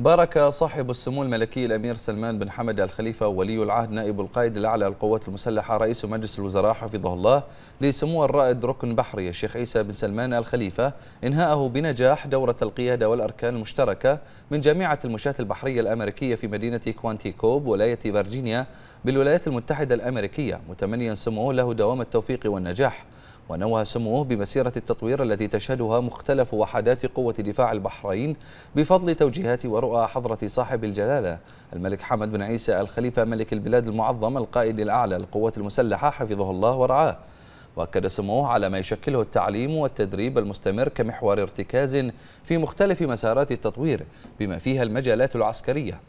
بارك صاحب السمو الملكي الأمير سلمان بن حمد الخليفة ولي العهد نائب القائد الأعلى للقوات المسلحة رئيس مجلس الوزراء حفظه الله لسمو الرائد ركن بحري الشيخ عيسى بن سلمان الخليفة إنهاءه بنجاح دورة القيادة والأركان المشتركة من جامعة المشاة البحرية الأمريكية في مدينة كوانتيكوب ولاية فرجينيا بالولايات المتحدة الأمريكية متمنيا سموه له دوام التوفيق والنجاح ونوه سموه بمسيرة التطوير التي تشهدها مختلف وحدات قوة دفاع البحرين بفضل توجيهات ورؤى حضرة صاحب الجلالة الملك حمد بن عيسى الخليفة ملك البلاد المعظم القائد الأعلى للقوات المسلحة حفظه الله ورعاه وأكد سموه على ما يشكله التعليم والتدريب المستمر كمحور ارتكاز في مختلف مسارات التطوير بما فيها المجالات العسكرية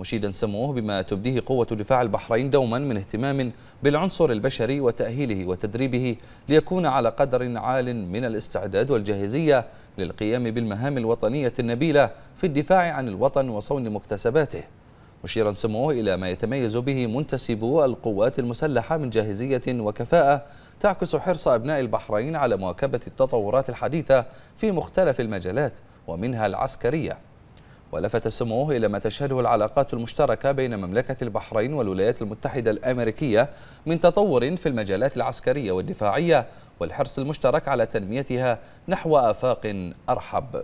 مشيدا سموه بما تبديه قوة دفاع البحرين دوما من اهتمام بالعنصر البشري وتأهيله وتدريبه ليكون على قدر عال من الاستعداد والجاهزية للقيام بالمهام الوطنية النبيلة في الدفاع عن الوطن وصون مكتسباته مشيرا سموه إلى ما يتميز به منتسبو القوات المسلحة من جاهزية وكفاءة تعكس حرص أبناء البحرين على مواكبة التطورات الحديثة في مختلف المجالات ومنها العسكرية ولفت سموه إلى ما تشهده العلاقات المشتركة بين مملكة البحرين والولايات المتحدة الأمريكية من تطور في المجالات العسكرية والدفاعية والحرص المشترك على تنميتها نحو آفاق أرحب